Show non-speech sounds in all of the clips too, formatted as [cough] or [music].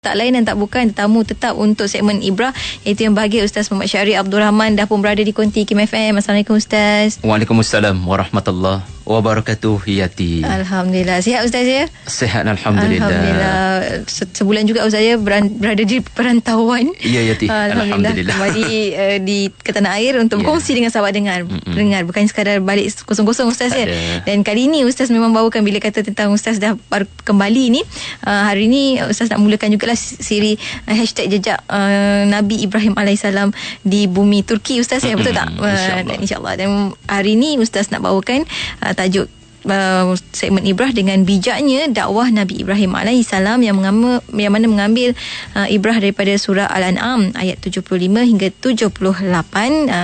tak lain dan tak bukan tetamu tetap untuk segmen Ibra iaitu yang bahagia Ustaz Muhammad Syari Abdul Rahman dah pun berada di konti KMFM Assalamualaikum Ustaz Waalaikumsalam Warahmatullahi wabarakatuh Yati. Alhamdulillah. Sihat Ustaz ya? Sihat Alhamdulillah. Alhamdulillah. Se- sebulan juga Ustaz ya berada di perantauan. Iya, Yati. [laughs] Alhamdulillah. Alhamdulillah. Kembali uh, di ke tanah air untuk ya. kongsi dengan sahabat dengar. Mm-mm. Dengar. Bukan sekadar balik kosong-kosong Ustaz ya. Dan kali ini Ustaz memang bawakan bila kata tentang Ustaz dah kembali ni. Uh, hari ini Ustaz nak mulakan jugalah siri uh, hashtag jejak uh, Nabi Ibrahim AS di bumi Turki Ustaz ya. Betul tak? Uh, InsyaAllah. Insya Dan hari ini Ustaz nak bawakan uh, tajuk uh, segmen ibrah dengan bijaknya dakwah Nabi Ibrahim alaihissalam yang mengambil, yang mana mengambil uh, ibrah daripada surah Al-An'am ayat 75 hingga 78 uh,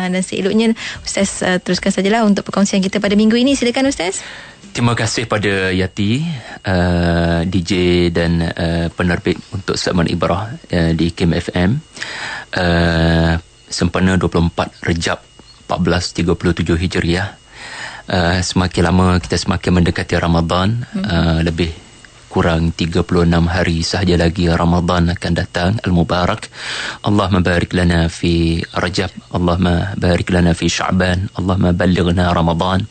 dan seeloknya ustaz uh, teruskan sajalah untuk perkongsian kita pada minggu ini silakan ustaz Terima kasih pada Yati, uh, DJ dan uh, penerbit untuk segmen Ibrah uh, di Kim FM. Uh, sempena 24 Rejab 1437 Hijriah Eh, semakin lama kita semakin mendekati Ramadan hmm. uh, lebih kurang 36 hari sahaja lagi Ramadan akan datang Al-Mubarak Allah mabarik lana fi Rajab Allah mabarik lana fi Syaban Allah mabalighna Ramadan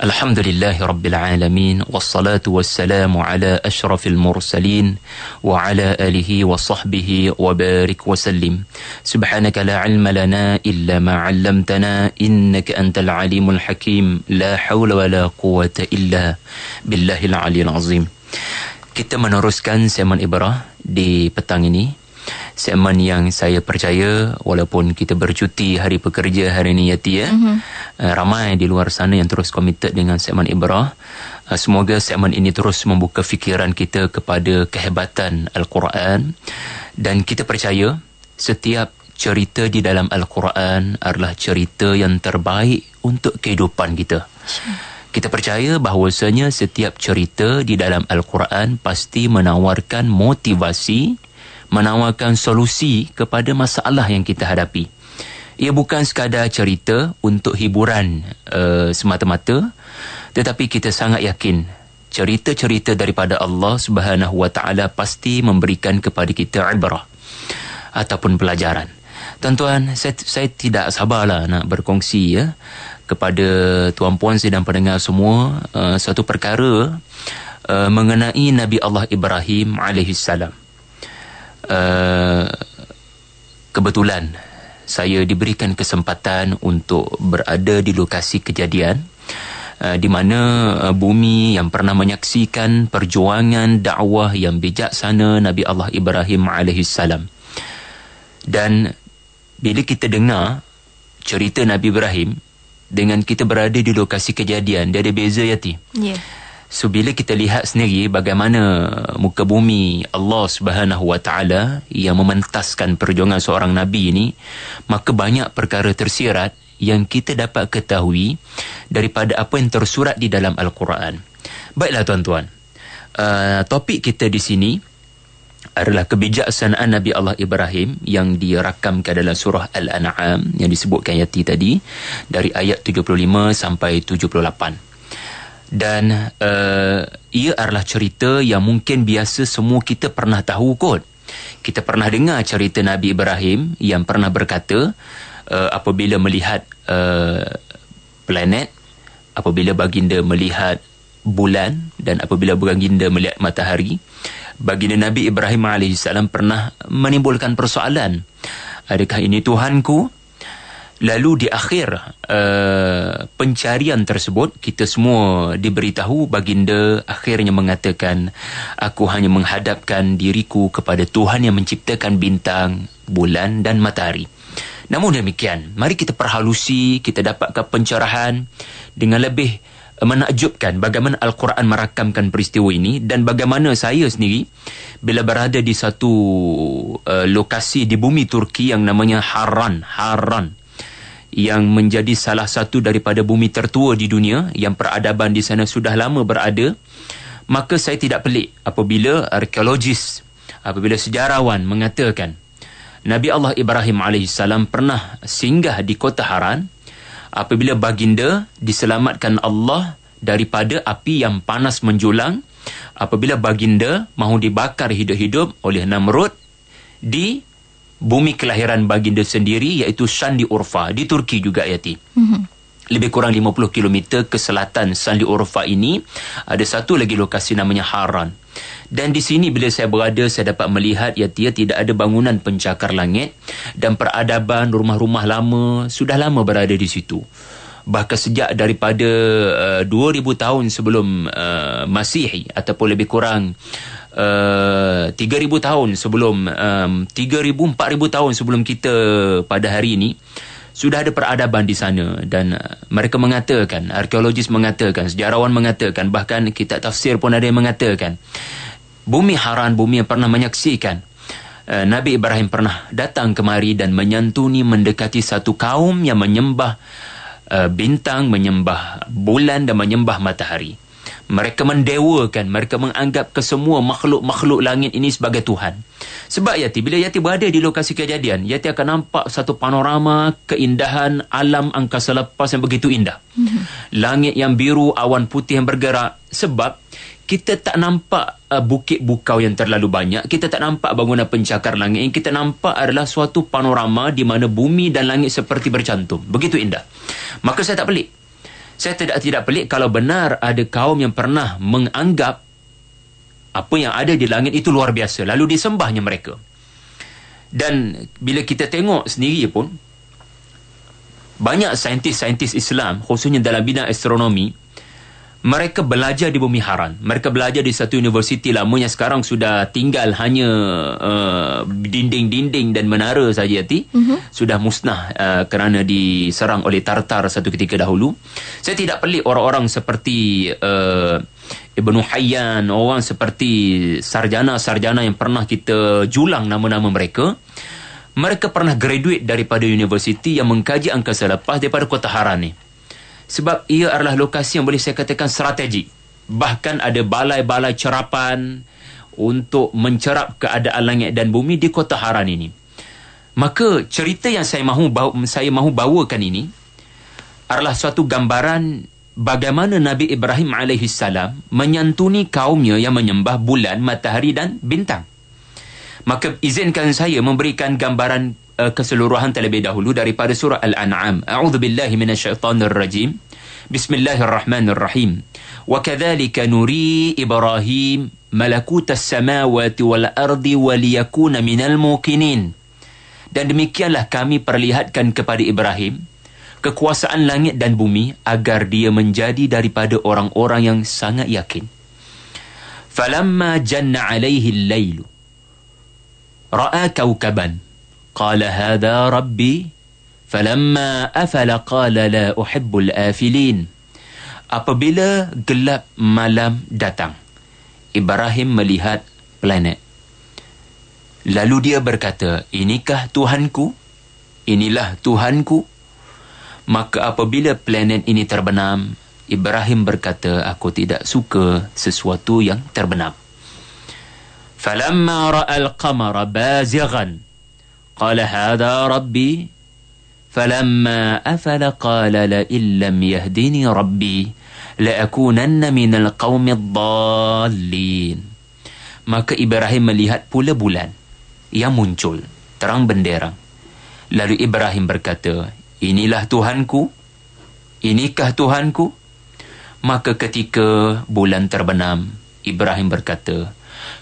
Alhamdulillahi Rabbil Alamin Wassalatu wassalamu ala ashrafil mursalin Wa ala alihi wa sahbihi wa barik wa sallim Subhanaka la ilma lana illa ma'allamtana Innaka antal alimul hakim La hawla wa la quwata illa Billahi al-Ali al-Azim kita meneruskan seman ibrah di petang ini. Seman yang saya percaya walaupun kita bercuti hari pekerja hari ini Yati ya. Mm-hmm. Ramai di luar sana yang terus komited dengan seman ibrah. Eh, semoga seman ini terus membuka fikiran kita kepada kehebatan Al-Quran dan kita percaya setiap cerita di dalam Al-Quran adalah cerita yang terbaik untuk kehidupan kita. Sure. Kita percaya bahawasanya setiap cerita di dalam Al-Quran pasti menawarkan motivasi, menawarkan solusi kepada masalah yang kita hadapi. Ia bukan sekadar cerita untuk hiburan uh, semata-mata, tetapi kita sangat yakin cerita-cerita daripada Allah Subhanahu Wa Taala pasti memberikan kepada kita ibrah ataupun pelajaran. Tuan-tuan, saya, saya tidak sabarlah nak berkongsi ya kepada tuan puan saya dan pendengar semua uh, satu perkara uh, mengenai Nabi Allah Ibrahim alaihi salam. Uh, kebetulan saya diberikan kesempatan untuk berada di lokasi kejadian uh, di mana uh, bumi yang pernah menyaksikan perjuangan dakwah yang bijaksana Nabi Allah Ibrahim alaihi salam. Dan bila kita dengar cerita Nabi Ibrahim dengan kita berada di lokasi kejadian dia ada beza ti. yeah. so bila kita lihat sendiri bagaimana muka bumi Allah Subhanahu Wa Taala yang mementaskan perjuangan seorang nabi ini maka banyak perkara tersirat yang kita dapat ketahui daripada apa yang tersurat di dalam al-Quran baiklah tuan-tuan uh, topik kita di sini adalah kebijaksanaan Nabi Allah Ibrahim yang dirakamkan dalam surah Al-An'am yang disebutkan Yati tadi dari ayat 75 sampai 78. Dan uh, ia adalah cerita yang mungkin biasa semua kita pernah tahu kot. Kita pernah dengar cerita Nabi Ibrahim yang pernah berkata uh, apabila melihat uh, planet, apabila baginda melihat bulan dan apabila baginda melihat matahari, uh, bagi Nabi Ibrahim AS pernah menimbulkan persoalan. Adakah ini Tuhanku? Lalu di akhir uh, pencarian tersebut, kita semua diberitahu Baginda akhirnya mengatakan, Aku hanya menghadapkan diriku kepada Tuhan yang menciptakan bintang, bulan dan matahari. Namun demikian, mari kita perhalusi, kita dapatkan pencerahan dengan lebih menakjubkan bagaimana Al-Quran merakamkan peristiwa ini dan bagaimana saya sendiri bila berada di satu uh, lokasi di bumi Turki yang namanya Haran, Haran yang menjadi salah satu daripada bumi tertua di dunia yang peradaban di sana sudah lama berada maka saya tidak pelik apabila arkeologis apabila sejarawan mengatakan Nabi Allah Ibrahim alaihissalam pernah singgah di kota Haran apabila baginda diselamatkan Allah daripada api yang panas menjulang apabila baginda mahu dibakar hidup-hidup oleh Namrud di bumi kelahiran baginda sendiri iaitu Sandi Urfa di Turki juga Yati. Mm-hmm. Lebih kurang 50 km ke selatan Sandi Urfa ini ada satu lagi lokasi namanya Haran. Dan di sini bila saya berada, saya dapat melihat ya dia tidak ada bangunan pencakar langit dan peradaban rumah-rumah lama sudah lama berada di situ. Bahkan sejak daripada uh, 2000 tahun sebelum uh, Masihi ataupun lebih kurang uh, 3000 tahun sebelum um, 3000 4000 tahun sebelum kita pada hari ini sudah ada peradaban di sana dan uh, mereka mengatakan arkeologis mengatakan sejarawan mengatakan bahkan kitab tafsir pun ada yang mengatakan bumi haran bumi yang pernah menyaksikan eh, Nabi Ibrahim pernah datang kemari dan menyantuni mendekati satu kaum yang menyembah eh, bintang, menyembah bulan dan menyembah matahari. Mereka mendewakan, mereka menganggap kesemua makhluk-makhluk langit ini sebagai Tuhan. Sebab Yati, bila Yati berada di lokasi kejadian, Yati akan nampak satu panorama keindahan alam angkasa lepas yang begitu indah. Mhm. Langit yang biru, awan putih yang bergerak. Sebab kita tak nampak uh, bukit bukau yang terlalu banyak kita tak nampak bangunan pencakar langit yang kita nampak adalah suatu panorama di mana bumi dan langit seperti bercantum begitu indah maka saya tak pelik saya tidak tidak pelik kalau benar ada kaum yang pernah menganggap apa yang ada di langit itu luar biasa lalu disembahnya mereka dan bila kita tengok sendiri pun banyak saintis-saintis Islam khususnya dalam bidang astronomi mereka belajar di bumi haran. Mereka belajar di satu universiti lamanya sekarang sudah tinggal hanya uh, dinding-dinding dan menara saja Yati. Mm-hmm. Sudah musnah uh, kerana diserang oleh Tartar satu ketika dahulu. Saya tidak pelik orang-orang seperti uh, Ibn Hayyan, orang seperti sarjana-sarjana yang pernah kita julang nama-nama mereka. Mereka pernah graduate daripada universiti yang mengkaji angkasa lepas daripada kota Haran ni sebab ia adalah lokasi yang boleh saya katakan strategik bahkan ada balai-balai cerapan untuk mencerap keadaan langit dan bumi di kota Haran ini maka cerita yang saya mahu bawa, saya mahu bawakan ini adalah suatu gambaran bagaimana Nabi Ibrahim alaihissalam menyantuni kaumnya yang menyembah bulan, matahari dan bintang. Maka izinkan saya memberikan gambaran Eh, keseluruhan terlebih dahulu daripada surah Al-An'am. A'udzu billahi minasyaitonir rajim. Bismillahirrahmanirrahim. Wa kadzalika nuri Ibrahim malakut as-samawati wal ardi waliyakuna minal muqinin. Dan demikianlah kami perlihatkan kepada Ibrahim kekuasaan langit dan bumi agar dia menjadi daripada orang-orang yang sangat yakin. Falamma janna alaihi al-lailu ra'a kawkaban قال هذا ربي فلما أفل قال لا أحب الآفلين apabila gelap malam datang Ibrahim melihat planet lalu dia berkata inikah Tuhanku inilah Tuhanku maka apabila planet ini terbenam Ibrahim berkata aku tidak suka sesuatu yang terbenam falamma ra'al qamara bazighan قال هذا ربي فلما أفل قال لئن لم يهدني ربي لأكونن من القوم الضالين maka Ibrahim melihat pula bulan yang muncul terang benderang lalu Ibrahim berkata inilah Tuhanku inikah Tuhanku maka ketika bulan terbenam Ibrahim berkata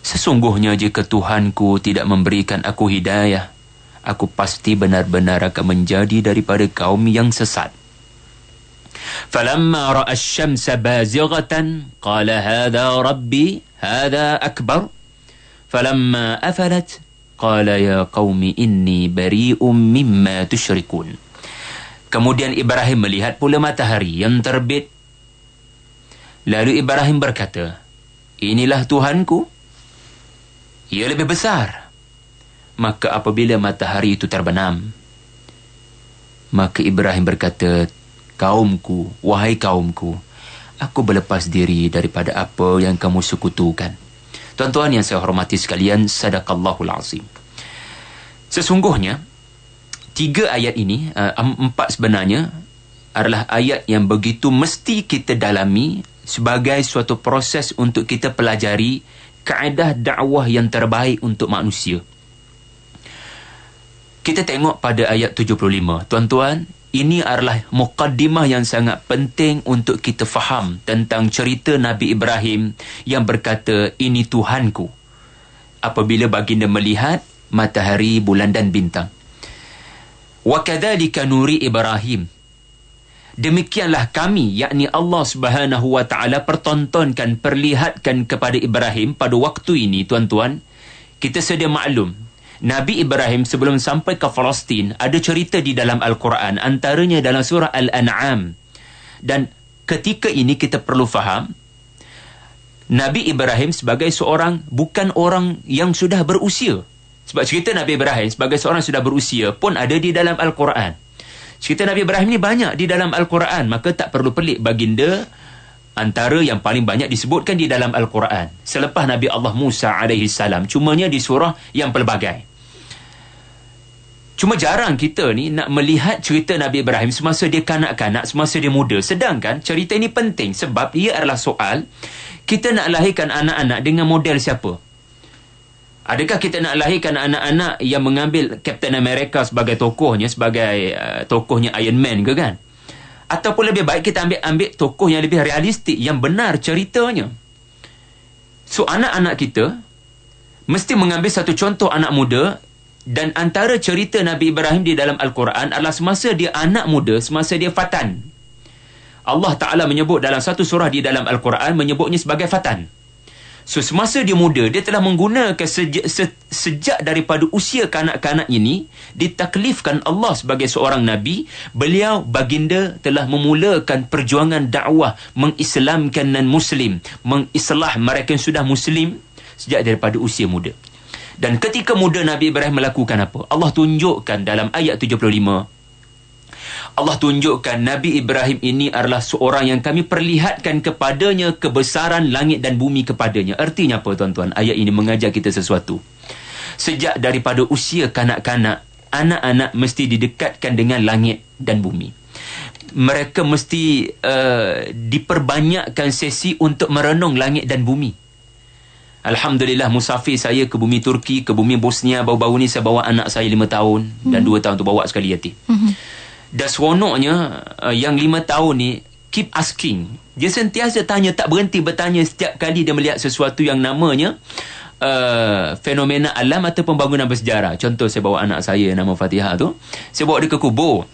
sesungguhnya jika Tuhanku tidak memberikan aku hidayah aku pasti benar-benar akan menjadi daripada kaum yang sesat. Falamma ra'a asy-syamsa bazighatan qala hadha rabbi hadha akbar. Falamma afalat qala ya qaumi inni bari'um mimma tusyrikun. Kemudian Ibrahim melihat pula matahari yang terbit. Lalu Ibrahim berkata, Inilah Tuhanku. Ia lebih besar maka apabila matahari itu terbenam maka Ibrahim berkata kaumku wahai kaumku aku berlepas diri daripada apa yang kamu sekutukan tuan-tuan yang saya hormati sekalian sadaqallahul azim sesungguhnya tiga ayat ini eh, empat sebenarnya adalah ayat yang begitu mesti kita dalami sebagai suatu proses untuk kita pelajari kaedah dakwah yang terbaik untuk manusia. Kita tengok pada ayat 75. Tuan-tuan, ini adalah mukaddimah yang sangat penting untuk kita faham tentang cerita Nabi Ibrahim yang berkata, Ini Tuhanku. Apabila baginda melihat matahari, bulan dan bintang. Wakadhalika nuri Ibrahim. Demikianlah kami, yakni Allah Subhanahu Wa Taala pertontonkan, perlihatkan kepada Ibrahim pada waktu ini, tuan-tuan. Kita sedia maklum, Nabi Ibrahim sebelum sampai ke Palestin ada cerita di dalam Al-Quran antaranya dalam surah Al-An'am. Dan ketika ini kita perlu faham Nabi Ibrahim sebagai seorang bukan orang yang sudah berusia. Sebab cerita Nabi Ibrahim sebagai seorang sudah berusia pun ada di dalam Al-Quran. Cerita Nabi Ibrahim ni banyak di dalam Al-Quran maka tak perlu pelik baginda antara yang paling banyak disebutkan di dalam Al-Quran selepas Nabi Allah Musa alaihi salam cumanya di surah yang pelbagai Cuma jarang kita ni nak melihat cerita Nabi Ibrahim semasa dia kanak-kanak, semasa dia muda. Sedangkan cerita ini penting sebab ia adalah soal kita nak lahirkan anak-anak dengan model siapa? Adakah kita nak lahirkan anak-anak yang mengambil Captain America sebagai tokohnya, sebagai uh, tokohnya Iron Man ke kan? ataupun lebih baik kita ambil ambil tokoh yang lebih realistik yang benar ceritanya so anak-anak kita mesti mengambil satu contoh anak muda dan antara cerita Nabi Ibrahim di dalam Al-Quran adalah semasa dia anak muda semasa dia fatan Allah Ta'ala menyebut dalam satu surah di dalam Al-Quran menyebutnya sebagai fatan So semasa dia muda Dia telah menggunakan seja, se, Sejak daripada usia kanak-kanak ini Ditaklifkan Allah sebagai seorang Nabi Beliau baginda telah memulakan perjuangan dakwah Mengislamkan dan Muslim Mengislah mereka yang sudah Muslim Sejak daripada usia muda dan ketika muda Nabi Ibrahim melakukan apa? Allah tunjukkan dalam ayat Allah tunjukkan Nabi Ibrahim ini adalah seorang yang kami perlihatkan kepadanya kebesaran langit dan bumi kepadanya. Artinya apa tuan-tuan? Ayat ini mengajar kita sesuatu. Sejak daripada usia kanak-kanak, anak-anak mesti didekatkan dengan langit dan bumi. Mereka mesti uh, diperbanyakkan sesi untuk merenung langit dan bumi. Alhamdulillah musafir saya ke bumi Turki, ke bumi Bosnia baru-baru ni saya bawa anak saya lima tahun mm-hmm. dan hmm. dua tahun tu bawa sekali yatim. Mm-hmm. Dan seronoknya uh, yang lima tahun ni keep asking. Dia sentiasa tanya tak berhenti bertanya setiap kali dia melihat sesuatu yang namanya uh, fenomena alam atau pembangunan bersejarah. Contoh saya bawa anak saya nama Fatihah tu. Saya bawa dia ke kubur.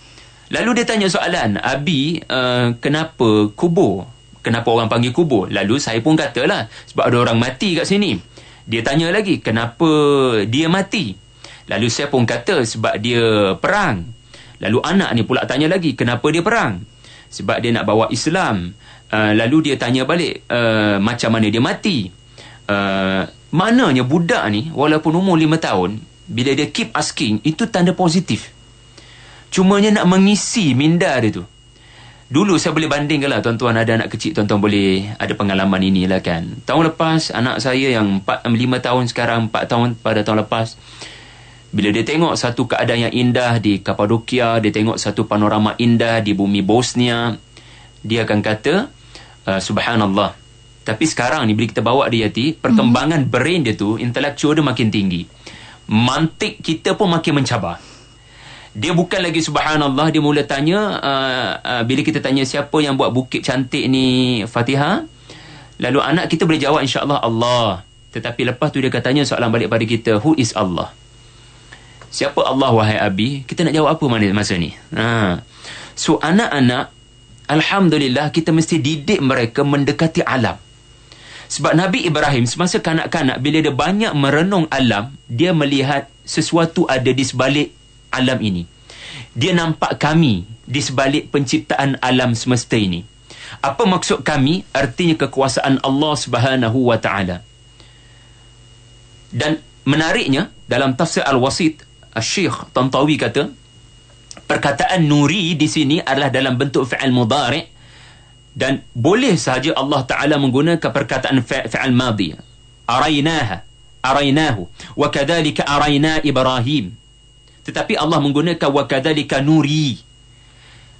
Lalu dia tanya soalan, Abi uh, kenapa kubur? Kenapa orang panggil kubur? Lalu saya pun katalah sebab ada orang mati kat sini. Dia tanya lagi, kenapa dia mati? Lalu saya pun kata sebab dia perang. Lalu anak ni pula tanya lagi, kenapa dia perang? Sebab dia nak bawa Islam. Uh, lalu dia tanya balik, uh, macam mana dia mati? Uh, maknanya budak ni, walaupun umur lima tahun, bila dia keep asking, itu tanda positif. Cuma Cumanya nak mengisi minda dia tu. Dulu saya boleh bandingkan lah tuan-tuan ada anak kecil tuan-tuan boleh ada pengalaman inilah kan. Tahun lepas anak saya yang 4, 5 tahun sekarang 4 tahun pada tahun lepas bila dia tengok satu keadaan yang indah di Kapadokia, dia tengok satu panorama indah di bumi Bosnia, dia akan kata, ah, Subhanallah. Tapi sekarang ni, bila kita bawa dia, Yati, perkembangan hmm. brain dia tu, intelektual dia makin tinggi. Mantik kita pun makin mencabar. Dia bukan lagi subhanallah Dia mula tanya uh, uh, Bila kita tanya siapa yang buat bukit cantik ni Fatihah Lalu anak kita boleh jawab insyaAllah Allah Tetapi lepas tu dia katanya soalan balik pada kita Who is Allah? Siapa Allah wahai Abi? Kita nak jawab apa mana masa ni? Ha. So anak-anak Alhamdulillah kita mesti didik mereka mendekati alam. Sebab Nabi Ibrahim semasa kanak-kanak bila dia banyak merenung alam, dia melihat sesuatu ada di sebalik alam ini. Dia nampak kami di sebalik penciptaan alam semesta ini. Apa maksud kami? Artinya kekuasaan Allah Subhanahu wa taala. Dan menariknya dalam tafsir Al-Wasit Syekh Tantawi kata perkataan nuri di sini adalah dalam bentuk fi'al mudhari' dan boleh sahaja Allah Taala menggunakan perkataan fi'al madhi arainaha arainahu wa kadzalika araina ibrahim tetapi Allah menggunakan wa kadzalika nuri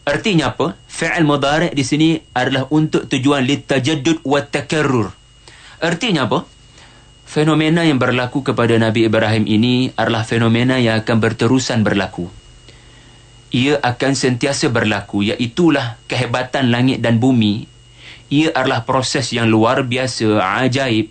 artinya apa fi'al mudhari' di sini adalah untuk tujuan litajaddud wa takarrur artinya apa fenomena yang berlaku kepada Nabi Ibrahim ini adalah fenomena yang akan berterusan berlaku. Ia akan sentiasa berlaku, iaitulah kehebatan langit dan bumi. Ia adalah proses yang luar biasa, ajaib.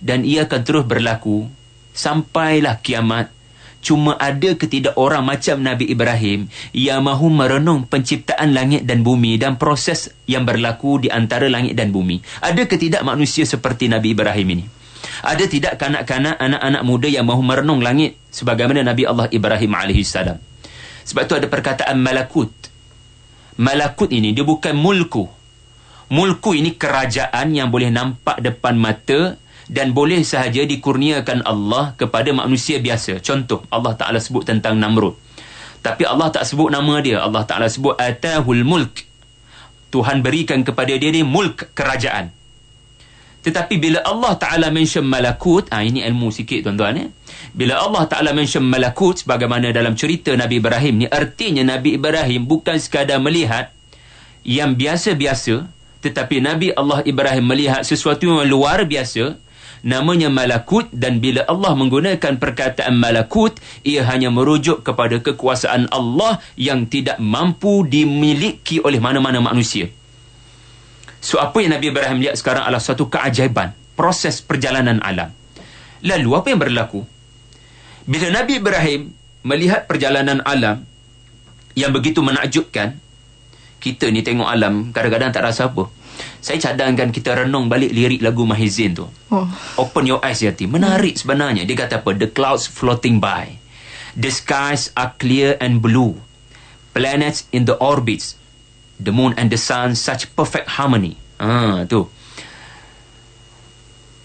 Dan ia akan terus berlaku, sampailah kiamat. Cuma ada ketidak orang macam Nabi Ibrahim yang mahu merenung penciptaan langit dan bumi dan proses yang berlaku di antara langit dan bumi. Ada ketidak manusia seperti Nabi Ibrahim ini? Ada tidak kanak-kanak anak-anak muda yang mahu merenung langit sebagaimana Nabi Allah Ibrahim alaihissalam. Sebab tu ada perkataan malakut. Malakut ini dia bukan mulku. Mulku ini kerajaan yang boleh nampak depan mata dan boleh sahaja dikurniakan Allah kepada manusia biasa. Contoh Allah Taala sebut tentang Namrud. Tapi Allah tak sebut nama dia. Allah Taala sebut atahul mulk. Tuhan berikan kepada dia ni mulk kerajaan. Tetapi bila Allah Ta'ala mention malakut, ha, ini ilmu sikit tuan-tuan ya. Bila Allah Ta'ala mention malakut sebagaimana dalam cerita Nabi Ibrahim ni, artinya Nabi Ibrahim bukan sekadar melihat yang biasa-biasa, tetapi Nabi Allah Ibrahim melihat sesuatu yang luar biasa, namanya malakut dan bila Allah menggunakan perkataan malakut ia hanya merujuk kepada kekuasaan Allah yang tidak mampu dimiliki oleh mana-mana manusia So apa yang Nabi Ibrahim lihat sekarang adalah satu keajaiban proses perjalanan alam. Lalu apa yang berlaku? Bila Nabi Ibrahim melihat perjalanan alam yang begitu menakjubkan, kita ni tengok alam kadang-kadang tak rasa apa. Saya cadangkan kita renung balik lirik lagu Mahizin tu. Oh. Open your eyes, Yati. Menarik sebenarnya. Dia kata apa? The clouds floating by. The skies are clear and blue. Planets in the orbits the moon and the sun such perfect harmony. Ha, tu.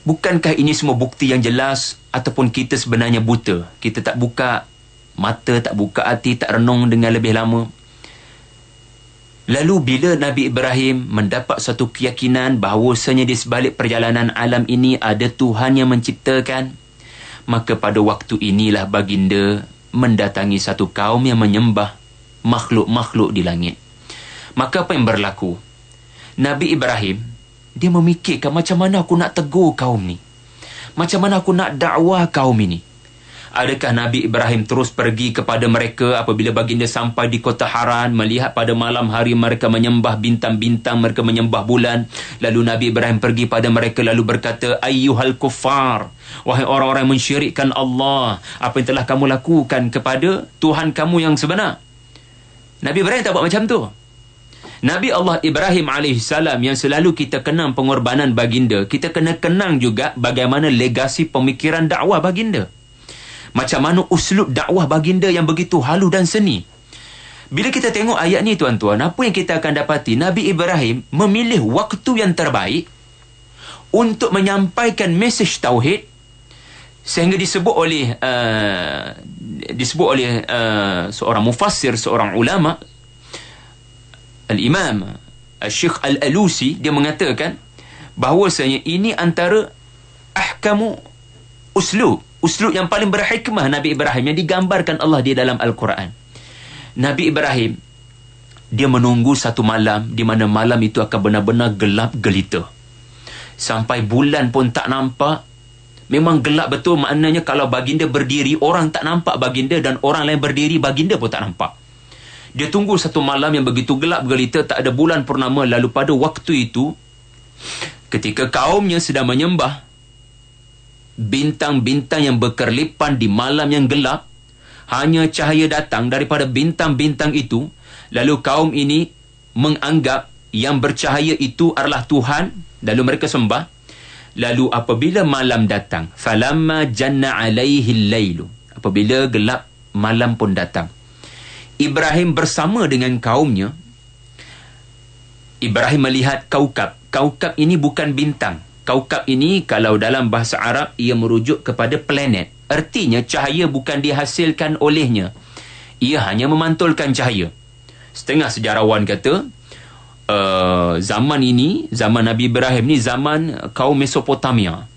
Bukankah ini semua bukti yang jelas ataupun kita sebenarnya buta? Kita tak buka mata, tak buka hati, tak renung dengan lebih lama. Lalu bila Nabi Ibrahim mendapat satu keyakinan bahawasanya di sebalik perjalanan alam ini ada Tuhan yang menciptakan, maka pada waktu inilah baginda mendatangi satu kaum yang menyembah makhluk-makhluk di langit. Maka apa yang berlaku? Nabi Ibrahim, dia memikirkan macam mana aku nak tegur kaum ni. Macam mana aku nak dakwah kaum ini. Adakah Nabi Ibrahim terus pergi kepada mereka apabila baginda sampai di kota Haran melihat pada malam hari mereka menyembah bintang-bintang mereka menyembah bulan lalu Nabi Ibrahim pergi pada mereka lalu berkata ayyuhal kufar wahai orang-orang mensyirikkan Allah apa yang telah kamu lakukan kepada Tuhan kamu yang sebenar Nabi Ibrahim tak buat macam tu Nabi Allah Ibrahim AS yang selalu kita kenang pengorbanan baginda, kita kena kenang juga bagaimana legasi pemikiran dakwah baginda. Macam mana uslub dakwah baginda yang begitu halus dan seni. Bila kita tengok ayat ni tuan-tuan, apa yang kita akan dapati? Nabi Ibrahim memilih waktu yang terbaik untuk menyampaikan mesej tauhid sehingga disebut oleh uh, disebut oleh uh, seorang mufassir, seorang ulama Al-Imam Al-Syikh Al-Alusi dia mengatakan bahawasanya ini antara ahkamu uslu, uslu yang paling berhikmah Nabi Ibrahim yang digambarkan Allah Dia dalam Al-Quran Nabi Ibrahim dia menunggu satu malam di mana malam itu akan benar-benar gelap gelita sampai bulan pun tak nampak memang gelap betul maknanya kalau baginda berdiri orang tak nampak baginda dan orang lain berdiri baginda pun tak nampak dia tunggu satu malam yang begitu gelap gelita tak ada bulan purnama lalu pada waktu itu ketika kaumnya sedang menyembah bintang-bintang yang berkerlipan di malam yang gelap hanya cahaya datang daripada bintang-bintang itu lalu kaum ini menganggap yang bercahaya itu adalah Tuhan lalu mereka sembah lalu apabila malam datang falamma janna alaihi al-lailu apabila gelap malam pun datang Ibrahim bersama dengan kaumnya Ibrahim melihat kaukab kaukab ini bukan bintang kaukab ini kalau dalam bahasa Arab ia merujuk kepada planet ertinya cahaya bukan dihasilkan olehnya ia hanya memantulkan cahaya setengah sejarawan kata Uh, zaman ini zaman Nabi Ibrahim ni zaman kaum Mesopotamia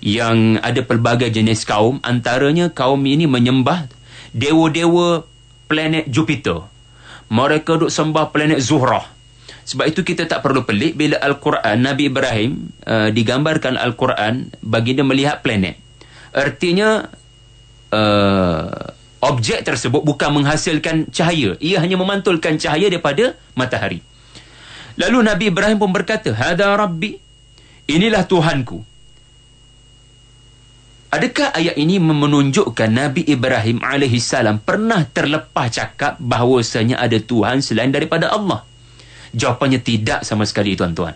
yang ada pelbagai jenis kaum antaranya kaum ini menyembah dewa-dewa planet Jupiter. Mereka duduk sembah planet Zuhrah. Sebab itu kita tak perlu pelik bila Al-Quran, Nabi Ibrahim uh, digambarkan Al-Quran bagi dia melihat planet. Artinya, uh, eh, objek tersebut bukan menghasilkan cahaya. Ia hanya memantulkan cahaya daripada matahari. Lalu Nabi Ibrahim pun berkata, Hada Rabbi, inilah Tuhanku. Adakah ayat ini menunjukkan Nabi Ibrahim AS pernah terlepas cakap bahawasanya ada Tuhan selain daripada Allah? Jawapannya tidak sama sekali tuan-tuan.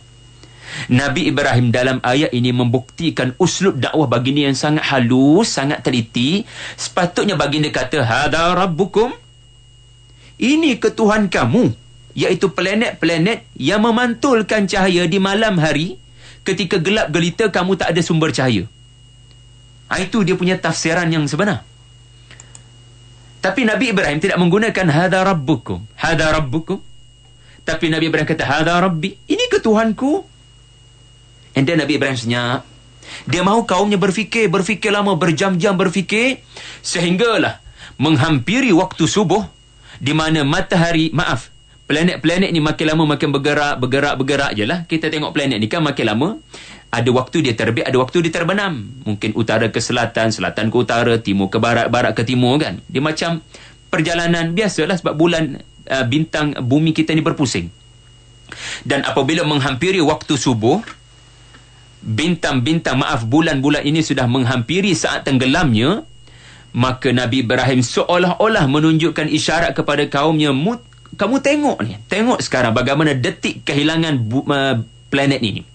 Nabi Ibrahim dalam ayat ini membuktikan uslub dakwah baginda yang sangat halus, sangat teliti. Sepatutnya baginda kata, Hada Rabbukum, ini ketuhan kamu, iaitu planet-planet yang memantulkan cahaya di malam hari ketika gelap gelita kamu tak ada sumber cahaya. Ah, itu dia punya tafsiran yang sebenar. Tapi Nabi Ibrahim tidak menggunakan hadha rabbukum. Hadha rabbukum. Tapi Nabi Ibrahim kata hadha rabbi. Ini ketuhanku. And then Nabi Ibrahim senyap. Dia mahu kaumnya berfikir, berfikir lama, berjam-jam berfikir. Sehinggalah menghampiri waktu subuh. Di mana matahari, maaf, planet-planet ni makin lama makin bergerak, bergerak, bergerak je lah. Kita tengok planet ni kan makin lama, ada waktu dia terbit, ada waktu dia terbenam. Mungkin utara ke selatan, selatan ke utara, timur ke barat, barat ke timur kan. Dia macam perjalanan biasa lah sebab bulan uh, bintang bumi kita ni berpusing. Dan apabila menghampiri waktu subuh, bintang-bintang, maaf, bulan-bulan ini sudah menghampiri saat tenggelamnya, maka Nabi Ibrahim seolah-olah menunjukkan isyarat kepada kaumnya mut kamu tengok ni tengok sekarang bagaimana detik kehilangan bu- uh, planet ini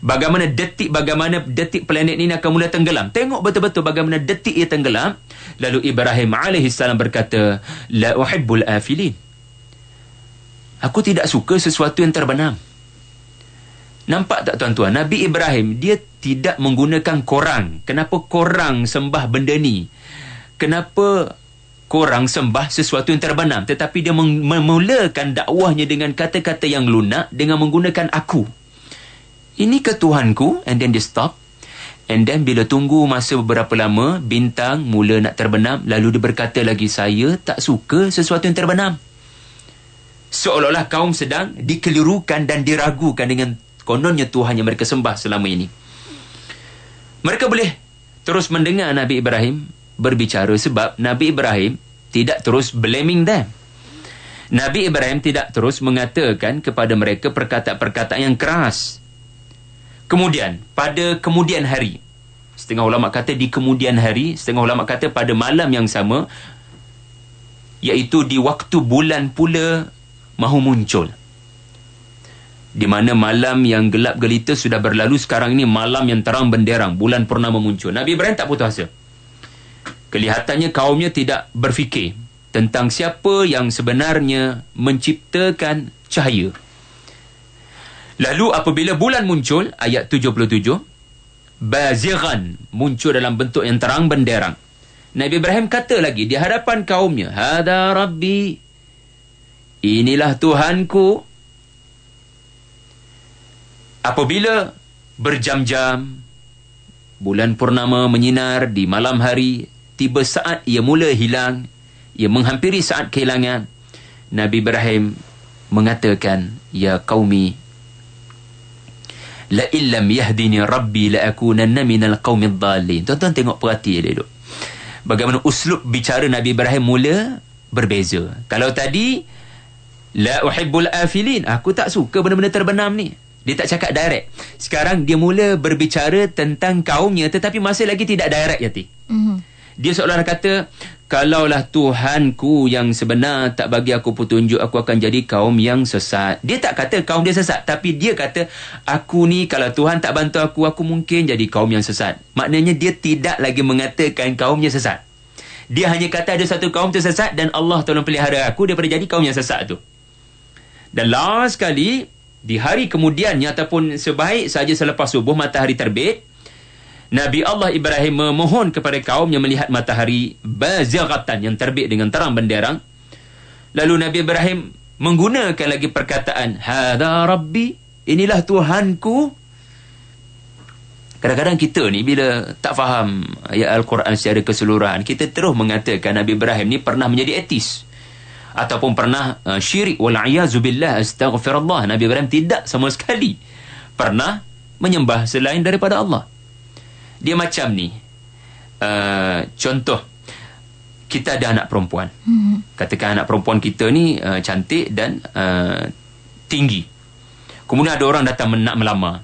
bagaimana detik bagaimana detik planet ini akan mula tenggelam tengok betul-betul bagaimana detik ia tenggelam lalu Ibrahim alaihissalam berkata la uhibbul afilin aku tidak suka sesuatu yang terbenam nampak tak tuan-tuan Nabi Ibrahim dia tidak menggunakan korang kenapa korang sembah benda ni kenapa kurang sembah sesuatu yang terbenam tetapi dia memulakan dakwahnya dengan kata-kata yang lunak dengan menggunakan aku ini ke Tuhanku and then dia stop and then bila tunggu masa beberapa lama bintang mula nak terbenam lalu dia berkata lagi saya tak suka sesuatu yang terbenam seolah-olah kaum sedang dikelirukan dan diragukan dengan kononnya Tuhan yang mereka sembah selama ini mereka boleh terus mendengar Nabi Ibrahim berbicara sebab Nabi Ibrahim tidak terus blaming them. Nabi Ibrahim tidak terus mengatakan kepada mereka perkataan-perkataan yang keras. Kemudian, pada kemudian hari, setengah ulama kata di kemudian hari, setengah ulama kata pada malam yang sama, iaitu di waktu bulan pula mahu muncul. Di mana malam yang gelap gelita sudah berlalu, sekarang ini malam yang terang benderang, bulan pernah memuncul. Nabi Ibrahim tak putus asa. Kelihatannya kaumnya tidak berfikir tentang siapa yang sebenarnya menciptakan cahaya. Lalu apabila bulan muncul, ayat 77, Baziran muncul dalam bentuk yang terang benderang. Nabi Ibrahim kata lagi di hadapan kaumnya, Hada Rabbi, inilah Tuhanku. Apabila berjam-jam, bulan purnama menyinar di malam hari, tiba saat ia mula hilang, ia menghampiri saat kehilangan, Nabi Ibrahim mengatakan, Ya kaumi, La illam yahdini rabbi la akunanna minal qaumi dhalin. Tuan-tuan tengok perhati dia duduk. Bagaimana uslub bicara Nabi Ibrahim mula berbeza. Kalau tadi, La uhibbul afilin. Aku tak suka benda-benda terbenam ni. Dia tak cakap direct. Sekarang dia mula berbicara tentang kaumnya tetapi masih lagi tidak direct, Yati. Mm -hmm. Dia seolah-olah kata, Kalaulah Tuhanku yang sebenar tak bagi aku petunjuk, aku akan jadi kaum yang sesat. Dia tak kata kaum dia sesat. Tapi dia kata, aku ni kalau Tuhan tak bantu aku, aku mungkin jadi kaum yang sesat. Maknanya dia tidak lagi mengatakan kaumnya sesat. Dia hanya kata ada satu kaum tersesat dan Allah tolong pelihara aku daripada jadi kaum yang sesat tu. Dan last sekali, di hari kemudiannya ataupun sebaik saja selepas subuh matahari terbit, Nabi Allah Ibrahim memohon kepada kaumnya melihat matahari bazaghatan yang terbit dengan terang benderang. Lalu Nabi Ibrahim menggunakan lagi perkataan hadza rabbi inilah tuhanku. Kadang-kadang kita ni bila tak faham ayat al-Quran secara keseluruhan, kita terus mengatakan Nabi Ibrahim ni pernah menjadi ateis ataupun pernah uh, syirik wal a'yazu billah astaghfirullah Nabi Ibrahim tidak sama sekali pernah menyembah selain daripada Allah dia macam ni. Uh, contoh, kita ada anak perempuan. Hmm. Katakan anak perempuan kita ni uh, cantik dan uh, tinggi. Kemudian ada orang datang nak melamar.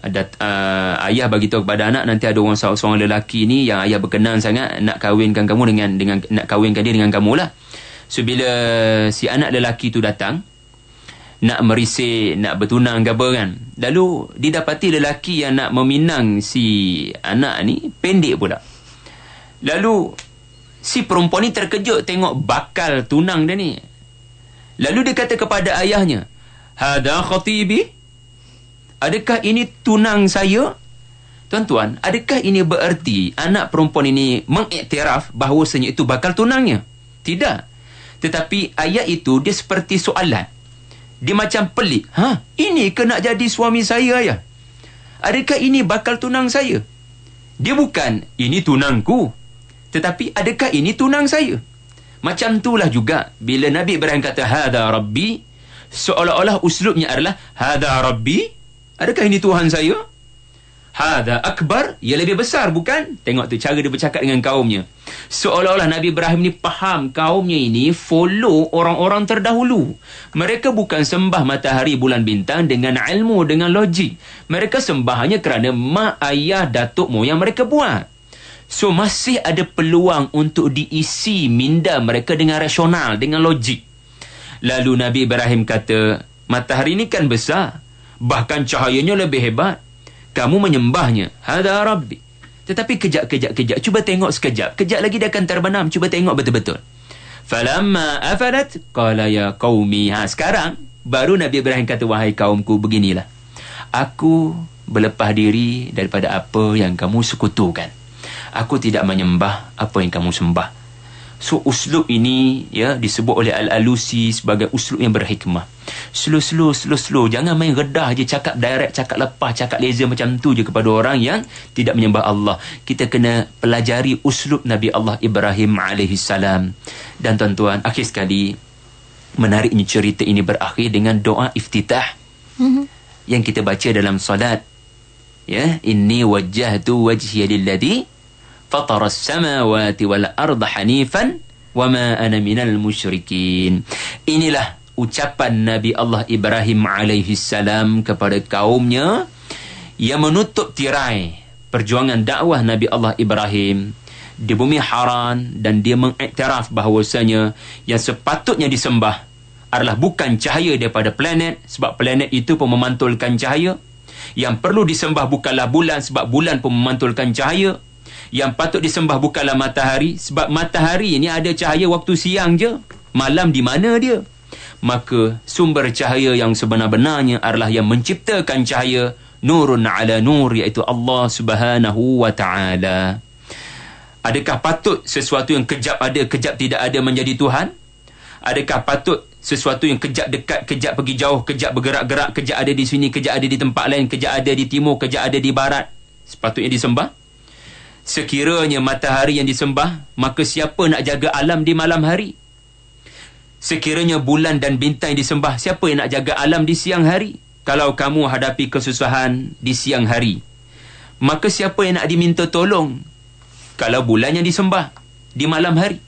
Dat, uh, ayah bagi tahu kepada anak nanti ada orang seorang lelaki ni yang ayah berkenan sangat nak kahwinkan kamu dengan dengan nak kahwinkan dia dengan kamu lah. So bila si anak lelaki tu datang, nak merisik, nak bertunang ke apa kan. Lalu didapati lelaki yang nak meminang si anak ni pendek pula. Lalu si perempuan ni terkejut tengok bakal tunang dia ni. Lalu dia kata kepada ayahnya, "Hada khatibi? Adakah ini tunang saya?" Tuan-tuan, adakah ini bererti anak perempuan ini mengiktiraf bahawa senyum itu bakal tunangnya? Tidak. Tetapi ayat itu dia seperti soalan. Dia macam pelik. Ha? Ini ke nak jadi suami saya, ayah? Adakah ini bakal tunang saya? Dia bukan, ini tunangku. Tetapi adakah ini tunang saya? Macam itulah juga bila Nabi Ibrahim kata, Hada Rabbi, seolah-olah uslubnya adalah, Hada Rabbi, adakah ini Tuhan saya? Hada akbar Ia lebih besar bukan? Tengok tu cara dia bercakap dengan kaumnya Seolah-olah Nabi Ibrahim ni faham kaumnya ini follow orang-orang terdahulu. Mereka bukan sembah matahari bulan bintang dengan ilmu, dengan logik. Mereka sembah hanya kerana mak ayah datuk moyang mereka buat. So masih ada peluang untuk diisi minda mereka dengan rasional, dengan logik. Lalu Nabi Ibrahim kata, matahari ini kan besar. Bahkan cahayanya lebih hebat kamu menyembahnya. Hada Rabbi. Tetapi kejap, kejap, kejap. Cuba tengok sekejap. Kejap lagi dia akan terbenam. Cuba tengok betul-betul. Falamma afalat qala ya qaumi. Ha, sekarang baru Nabi Ibrahim kata wahai kaumku beginilah. Aku berlepas diri daripada apa yang kamu sekutukan. Aku tidak menyembah apa yang kamu sembah. So uslub ini ya disebut oleh Al-Alusi sebagai uslub yang berhikmah. Slow slow slow slow jangan main redah je cakap direct cakap lepas cakap laser macam tu je kepada orang yang tidak menyembah Allah. Kita kena pelajari uslub Nabi Allah Ibrahim alaihi salam. Dan tuan-tuan akhir sekali menariknya cerita ini berakhir dengan doa iftitah. Mm-hmm. Yang kita baca dalam solat. Ya, inni wajjahtu wajhiya lilladzi فطر السماوات والأرض حنيفا وما أنا من المشركين Inilah ucapan Nabi Allah Ibrahim alaihi salam kepada kaumnya yang menutup tirai perjuangan dakwah Nabi Allah Ibrahim di bumi Haran dan dia mengiktiraf bahawasanya yang sepatutnya disembah adalah bukan cahaya daripada planet sebab planet itu pun memantulkan cahaya yang perlu disembah bukanlah bulan sebab bulan pun memantulkan cahaya yang patut disembah bukanlah matahari sebab matahari ini ada cahaya waktu siang je malam di mana dia maka sumber cahaya yang sebenar-benarnya adalah yang menciptakan cahaya nurun ala nur iaitu Allah Subhanahu wa taala adakah patut sesuatu yang kejap ada kejap tidak ada menjadi tuhan adakah patut sesuatu yang kejap dekat kejap pergi jauh kejap bergerak-gerak kejap ada di sini kejap ada di tempat lain kejap ada di timur kejap ada di barat sepatutnya disembah Sekiranya matahari yang disembah, maka siapa nak jaga alam di malam hari? Sekiranya bulan dan bintang yang disembah, siapa yang nak jaga alam di siang hari? Kalau kamu hadapi kesusahan di siang hari, maka siapa yang nak diminta tolong? Kalau bulan yang disembah di malam hari.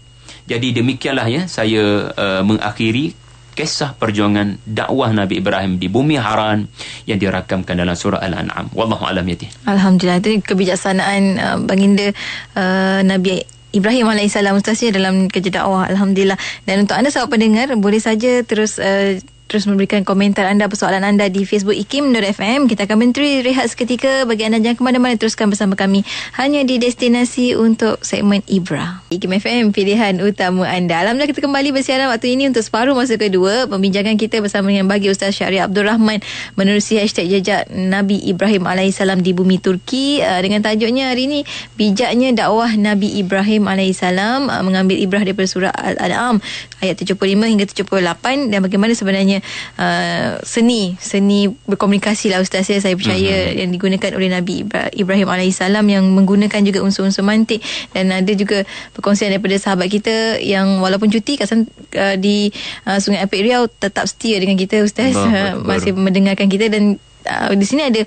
Jadi demikianlah ya saya uh, mengakhiri kisah perjuangan dakwah Nabi Ibrahim di bumi Haran yang dirakamkan dalam surah Al-An'am. Wallahu a'lam ya Alhamdulillah itu kebijaksanaan uh, baginda uh, Nabi Ibrahim alaihissalam ustaznya dalam kerja dakwah alhamdulillah dan untuk anda sahabat pendengar boleh saja terus uh, terus memberikan komentar anda persoalan anda di Facebook Ikim Nur FM kita akan menteri rehat seketika bagi anda jangan ke mana-mana teruskan bersama kami hanya di destinasi untuk segmen Ibra Ikim FM pilihan utama anda Alhamdulillah kita kembali bersiaran waktu ini untuk separuh masa kedua pembincangan kita bersama dengan bagi Ustaz Syari Abdul Rahman menerusi hashtag jejak Nabi Ibrahim AS di bumi Turki uh, dengan tajuknya hari ini bijaknya dakwah Nabi Ibrahim AS uh, mengambil Ibrah daripada surah Al-An'am ayat 75 hingga 78 dan bagaimana sebenarnya uh, seni seni berkomunikasi lah ustaz saya saya percaya uh-huh. yang digunakan oleh Nabi Ibrahim alaihissalam yang menggunakan juga unsur-unsur mantik dan ada juga perkongsian daripada sahabat kita yang walaupun cuti kasan uh, di uh, Sungai Apik Riau tetap setia dengan kita ustaz nah, uh, [laughs] masih mendengarkan kita dan uh, di sini ada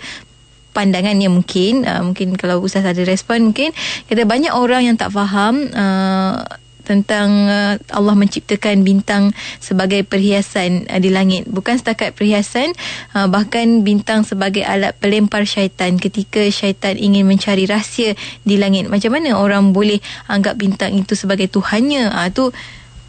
pandangan yang mungkin uh, mungkin kalau ustaz ada respon mungkin kata banyak orang yang tak faham uh, tentang uh, Allah menciptakan bintang sebagai perhiasan uh, di langit bukan setakat perhiasan uh, bahkan bintang sebagai alat pelempar syaitan ketika syaitan ingin mencari rahsia di langit macam mana orang boleh anggap bintang itu sebagai tuhannya ah uh, tu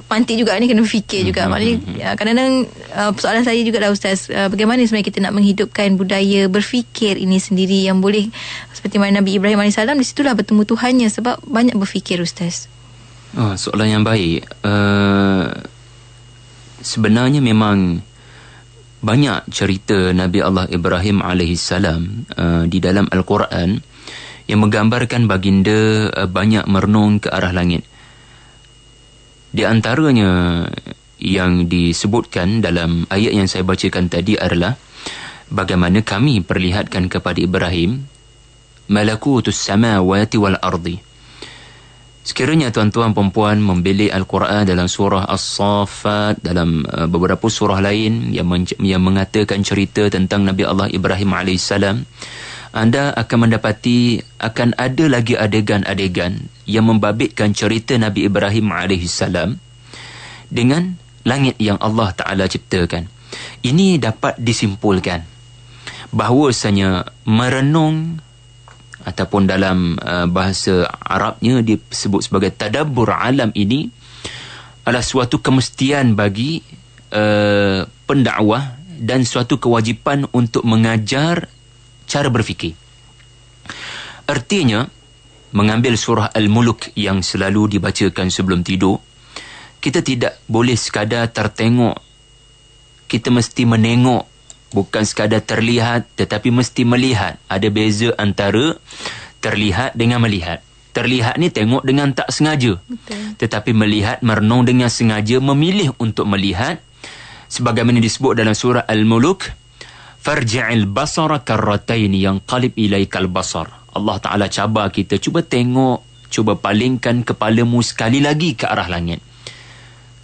Panti juga ni kena fikir juga mm-hmm. Maknanya mm-hmm. ya, kadang-kadang uh, Soalan saya juga lah Ustaz uh, Bagaimana sebenarnya kita nak menghidupkan Budaya berfikir ini sendiri Yang boleh Seperti mana Nabi Ibrahim alaihissalam Di situlah bertemu Tuhannya Sebab banyak berfikir Ustaz Oh, soalan yang baik. Uh, sebenarnya memang banyak cerita Nabi Allah Ibrahim alaihissalam uh, di dalam Al-Quran yang menggambarkan baginda uh, banyak merenung ke arah langit. Di antaranya yang disebutkan dalam ayat yang saya bacakan tadi adalah bagaimana kami perlihatkan kepada Ibrahim malakutus samawati wal ardi. Sekiranya tuan-tuan perempuan membeli Al-Quran dalam surah As-Safat dalam uh, beberapa surah lain yang, men- yang mengatakan cerita tentang Nabi Allah Ibrahim AS anda akan mendapati akan ada lagi adegan-adegan yang membabitkan cerita Nabi Ibrahim AS dengan langit yang Allah Ta'ala ciptakan. Ini dapat disimpulkan bahawasanya merenung ataupun dalam uh, bahasa Arabnya disebut sebagai tadabbur alam ini adalah suatu kemestian bagi uh, pendakwah dan suatu kewajipan untuk mengajar cara berfikir. Artinya mengambil surah Al-Muluk yang selalu dibacakan sebelum tidur, kita tidak boleh sekadar tertengok. Kita mesti menengok bukan sekadar terlihat tetapi mesti melihat ada beza antara terlihat dengan melihat terlihat ni tengok dengan tak sengaja Betul. tetapi melihat merenung dengan sengaja memilih untuk melihat sebagaimana disebut dalam surah al-muluk farji'il basara karratain yang qalib ilaikal basar Allah taala cabar kita cuba tengok cuba palingkan kepalamu sekali lagi ke arah langit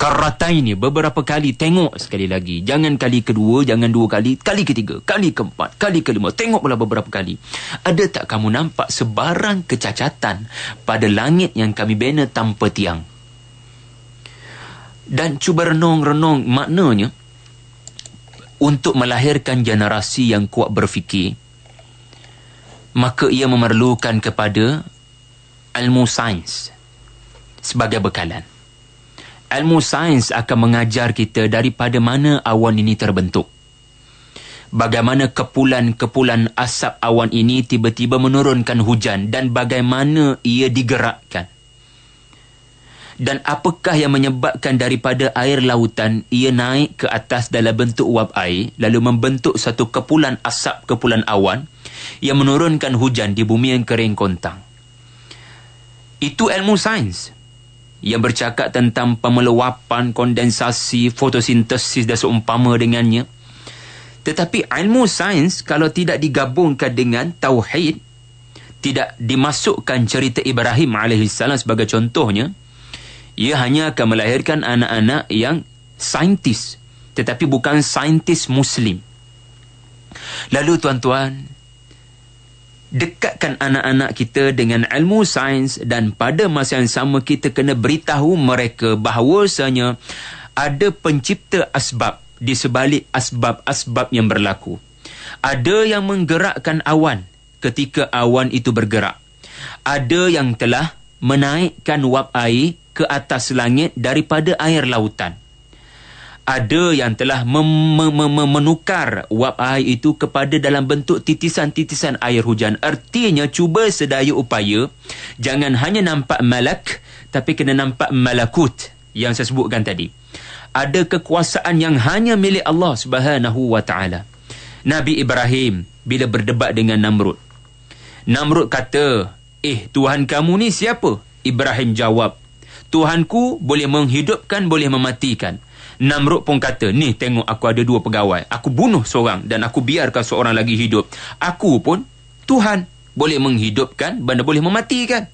karataini beberapa kali tengok sekali lagi jangan kali kedua jangan dua kali kali ketiga kali keempat kali kelima tengok pula beberapa kali ada tak kamu nampak sebarang kecacatan pada langit yang kami bina tanpa tiang dan cuba renung-renung maknanya untuk melahirkan generasi yang kuat berfikir maka ia memerlukan kepada ilmu sains sebagai bekalan ilmu sains akan mengajar kita daripada mana awan ini terbentuk. Bagaimana kepulan-kepulan asap awan ini tiba-tiba menurunkan hujan dan bagaimana ia digerakkan. Dan apakah yang menyebabkan daripada air lautan ia naik ke atas dalam bentuk uap air lalu membentuk satu kepulan asap kepulan awan yang menurunkan hujan di bumi yang kering kontang. Itu ilmu sains yang bercakap tentang pemeluapan, kondensasi, fotosintesis dan seumpama dengannya. Tetapi ilmu sains kalau tidak digabungkan dengan tauhid, tidak dimasukkan cerita Ibrahim AS sebagai contohnya, ia hanya akan melahirkan anak-anak yang saintis tetapi bukan saintis muslim. Lalu tuan-tuan, dekatkan anak-anak kita dengan ilmu sains dan pada masa yang sama kita kena beritahu mereka bahawasanya ada pencipta asbab di sebalik asbab-asbab yang berlaku. Ada yang menggerakkan awan ketika awan itu bergerak. Ada yang telah menaikkan wap air ke atas langit daripada air lautan ada yang telah mem- mem- mem- menukar wap air itu kepada dalam bentuk titisan-titisan air hujan. Artinya cuba sedaya upaya jangan hanya nampak malak tapi kena nampak malakut yang saya sebutkan tadi. Ada kekuasaan yang hanya milik Allah Subhanahu wa Nabi Ibrahim bila berdebat dengan Namrud. Namrud kata, "Eh, Tuhan kamu ni siapa?" Ibrahim jawab, "Tuhanku boleh menghidupkan, boleh mematikan." Namrud pun kata, ni tengok aku ada dua pegawai. Aku bunuh seorang dan aku biarkan seorang lagi hidup. Aku pun Tuhan boleh menghidupkan dan boleh mematikan.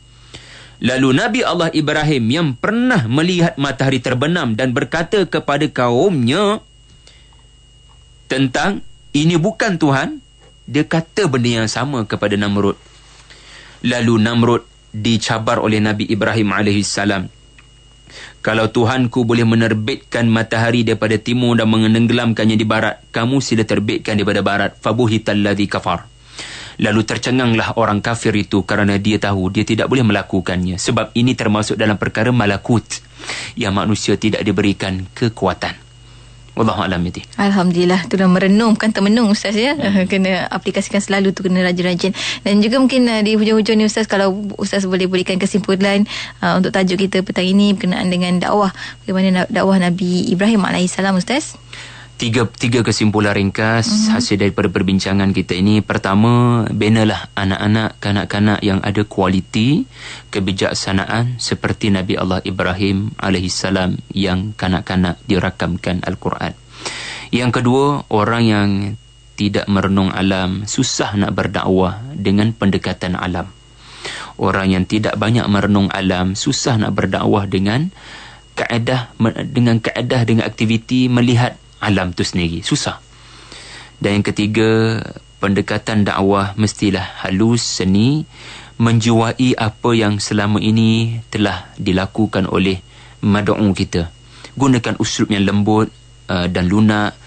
Lalu Nabi Allah Ibrahim yang pernah melihat matahari terbenam dan berkata kepada kaumnya tentang ini bukan Tuhan, dia kata benda yang sama kepada Namrud. Lalu Namrud dicabar oleh Nabi Ibrahim alaihissalam kalau Tuhanku boleh menerbitkan matahari daripada timur dan menenggelamkannya di barat, kamu sila terbitkan daripada barat. Fabuhitalladhi kafar. Lalu tercenganglah orang kafir itu kerana dia tahu dia tidak boleh melakukannya. Sebab ini termasuk dalam perkara malakut yang manusia tidak diberikan kekuatan. Wallahu alam ya Alhamdulillah tu dah merenung bukan termenung ustaz ya. Hmm. [laughs] Kena aplikasikan selalu tu kena rajin-rajin. Dan juga mungkin uh, di hujung-hujung ni ustaz kalau ustaz boleh berikan kesimpulan uh, untuk tajuk kita petang ini berkenaan dengan dakwah bagaimana dakwah Nabi Ibrahim alaihissalam ustaz? tiga tiga kesimpulan ringkas mm-hmm. hasil daripada perbincangan kita ini pertama benalah anak-anak kanak-kanak yang ada kualiti kebijaksanaan seperti Nabi Allah Ibrahim alaihi yang kanak-kanak dirakamkan al-Quran. Yang kedua orang yang tidak merenung alam susah nak berdakwah dengan pendekatan alam. Orang yang tidak banyak merenung alam susah nak berdakwah dengan kaedah dengan kaedah dengan aktiviti melihat alam tu sendiri susah dan yang ketiga pendekatan dakwah mestilah halus seni menjuai apa yang selama ini telah dilakukan oleh mad'u kita gunakan usul yang lembut uh, dan lunak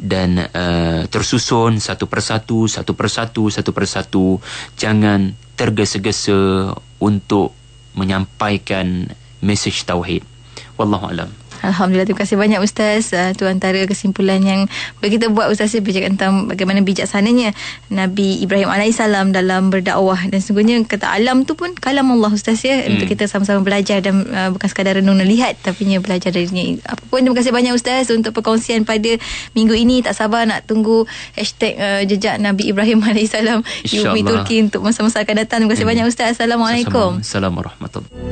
dan uh, tersusun satu persatu satu persatu satu persatu jangan tergesa-gesa untuk menyampaikan mesej tauhid wallahu alam Alhamdulillah terima kasih banyak ustaz. Itu uh, antara kesimpulan yang kita buat ustaz bercakap tentang bagaimana bijaksananya Nabi Ibrahim alaihissalam dalam berdakwah dan sungguhnya kata alam tu pun kalam Allah ustaz ya hmm. untuk kita sama-sama belajar dan uh, bukan sekadar renung dan lihat tapi nya belajar darinya. pun terima kasih banyak ustaz untuk perkongsian pada minggu ini tak sabar nak tunggu hashtag uh, jejak Nabi Ibrahim [laughs] alaihissalam di Turki untuk masa-masa akan datang. Terima kasih hmm. banyak ustaz. Assalamualaikum. Assalamualaikum warahmatullahi.